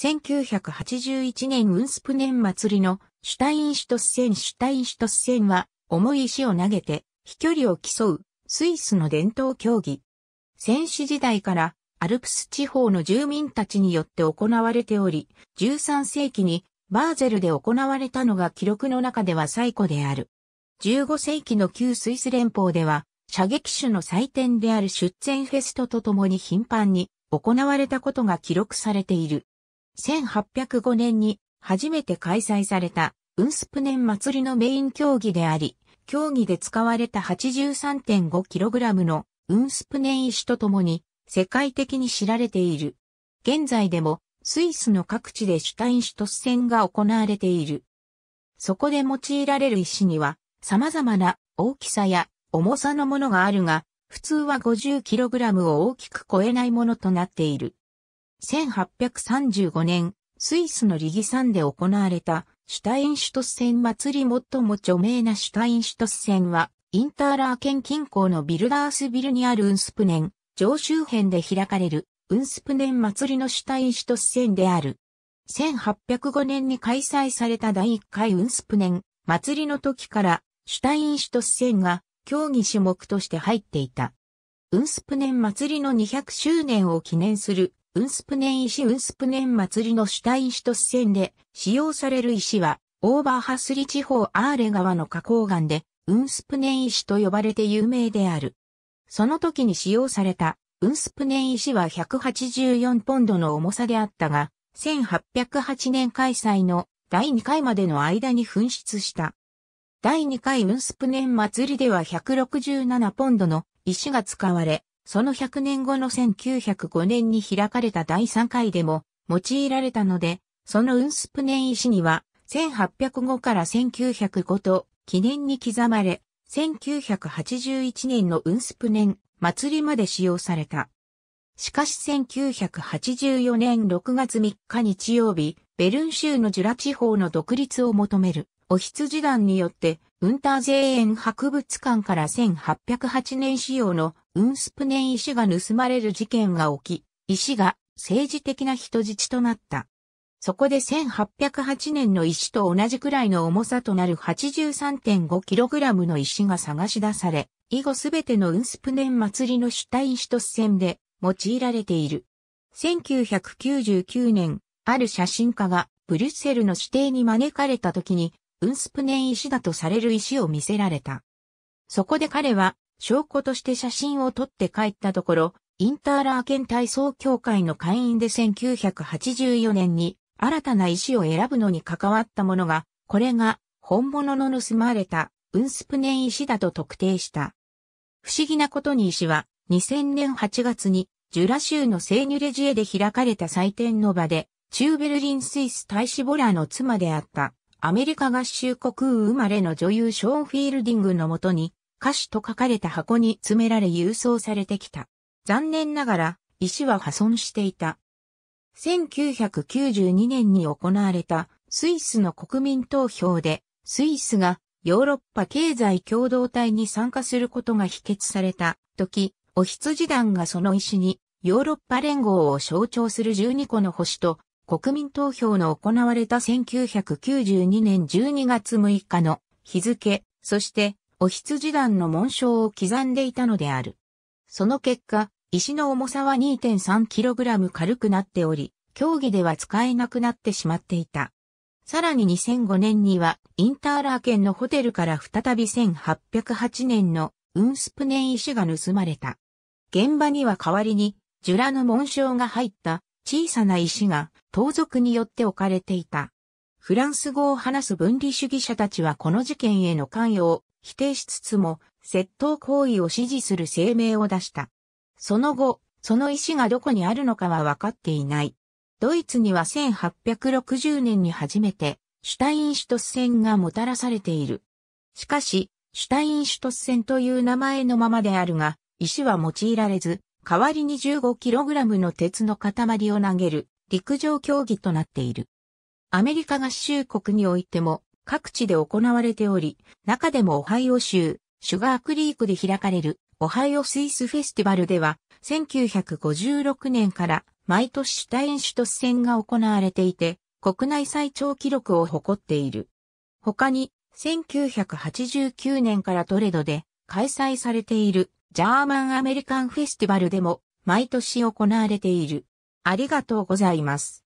1981年ウンスプネン祭りのシュタインシュトス戦シュタインシュトス戦は重い石を投げて飛距離を競うスイスの伝統競技。戦士時代からアルプス地方の住民たちによって行われており、13世紀にバーゼルで行われたのが記録の中では最古である。15世紀の旧スイス連邦では射撃手の祭典である出展フェストとともに頻繁に行われたことが記録されている。1805年に初めて開催された、ウンスプネン祭りのメイン競技であり、競技で使われた 83.5kg のウンスプネン石とともに世界的に知られている。現在でもスイスの各地でシュタインシュトス戦が行われている。そこで用いられる石には様々な大きさや重さのものがあるが、普通は 50kg を大きく超えないものとなっている。1835年、スイスのリギサンで行われたシュタインシュトス戦祭り最も著名なシュタインシュトス戦は、インターラー県近郊のビルダースビルにあるウンスプネン、上周辺で開かれる、ウンスプネン祭りのシュタインシュトス戦である。1805年に開催された第1回ウンスプネン祭りの時から、シュタインシュトス戦が競技種目として入っていた。ウンスプネン祭りの200周年を記念するウンスプネン石ウンスプネン祭りの主体石と支線で使用される石は、オーバーハスリ地方アーレ川の花崗岩で、ウンスプネン石と呼ばれて有名である。その時に使用された、ウンスプネン石は184ポンドの重さであったが、1808年開催の第2回までの間に紛失した。第2回ウンスプネン祭りでは167ポンドの石が使われ、その100年後の1905年に開かれた第3回でも用いられたので、そのウンスプネン石には、1805から1905と記念に刻まれ、1981年のウンスプネン祭りまで使用された。しかし1984年6月3日日曜日、ベルン州のジュラ地方の独立を求める、お羊団によってウンターゼーエン博物館から1808年仕様のウンスプネン石が盗まれる事件が起き、石が政治的な人質となった。そこで1808年の石と同じくらいの重さとなる 83.5kg の石が探し出され、以後すべてのウンスプネン祭りの主体石突戦で用いられている。1999年、ある写真家がブリュッセルの指定に招かれた時にウンスプネン石だとされる石を見せられた。そこで彼は証拠として写真を撮って帰ったところ、インターラーケン体操協会の会員で1984年に新たな石を選ぶのに関わったものが、これが本物の盗まれたウンスプネン石だと特定した。不思議なことに石は2000年8月にジュラ州のセーニュレジエで開かれた祭典の場でチューベルリンスイス大使ボラーの妻であったアメリカ合衆国生まれの女優ショーン・フィールディングのもとに、歌手と書かれた箱に詰められ郵送されてきた。残念ながら、石は破損していた。1992年に行われたスイスの国民投票で、スイスがヨーロッパ経済共同体に参加することが否決された時、お羊団がその石にヨーロッパ連合を象徴する12個の星と国民投票の行われた1992年12月6日の日付、そして、お羊団の紋章を刻んでいたのである。その結果、石の重さは 2.3kg 軽くなっており、競技では使えなくなってしまっていた。さらに2005年には、インターラー県のホテルから再び1808年のウンスプネン石が盗まれた。現場には代わりに、ジュラの紋章が入った小さな石が盗賊によって置かれていた。フランス語を話す分離主義者たちはこの事件への関与を否定しつつも、窃盗行為を支持する声明を出した。その後、その石がどこにあるのかは分かっていない。ドイツには1860年に初めて、シュタインシュトス戦がもたらされている。しかし、シュタインシュトス戦という名前のままであるが、石は用いられず、代わりに 15kg の鉄の塊を投げる陸上競技となっている。アメリカ合衆国においても各地で行われており、中でもオハイオ州、シュガークリークで開かれるオハイオスイスフェスティバルでは、1956年から毎年シュタインシュトス戦が行われていて、国内最長記録を誇っている。他に、1989年からトレドで開催されているジャーマンアメリカンフェスティバルでも毎年行われている。ありがとうございます。